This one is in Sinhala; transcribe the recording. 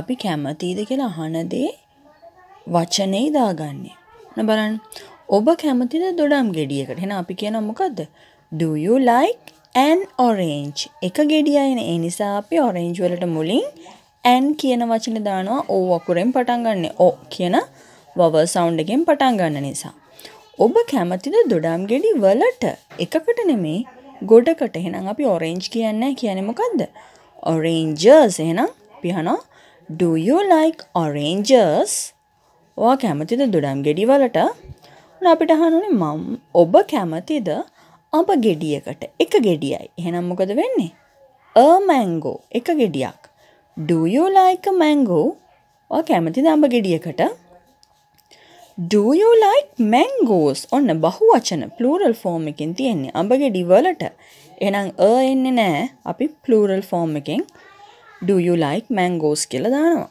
අපි කැමතිද කියලා අහන දේ වචනේ දාගන්නේ. න බලන්න ඔබ කැමතිද දොඩම් ගෙඩියකට. එහෙනම් අපි කියනවා මොකද්ද? Do you like an orange? එක ගෙඩියයිනේ. ඒ නිසා අපි orange වලට මුලින් an කියන වචනේ දානවා o අකුරෙන් පටන් ගන්න. o කියන vowel sound එකෙන් පටන් ගන්න නිසා. ඔබ කැමතිද දොඩම් ගෙඩි වලට එකකට නෙමෙයි ගොඩකට එහෙනම් අපි orange කියන්නේ කියන්නේ මොකද්ද? oranges එහෙනම් පිහනවා Do you like oranges? ඔයා කැමතිද දුඩම් ගෙඩි වලට? අපිට අහනුනේ මම ඔබ කැමතිද අප ගෙඩියකට එක ගෙඩියයි. එහෙනම් මොකද වෙන්නේ? A mango එක ගෙඩියක්. Do you like a mango? ඔයා කැමතිද අඹ ගෙඩියකට? Do you like mangoes? ඔන්න බහුවචන plural form එකෙන් තියෙන්නේ අඹ ගෙඩි වලට. එහෙනම් a එන්නේ නැහැ. අපි plural form එකෙන් do you like mangoes කියලා දානවා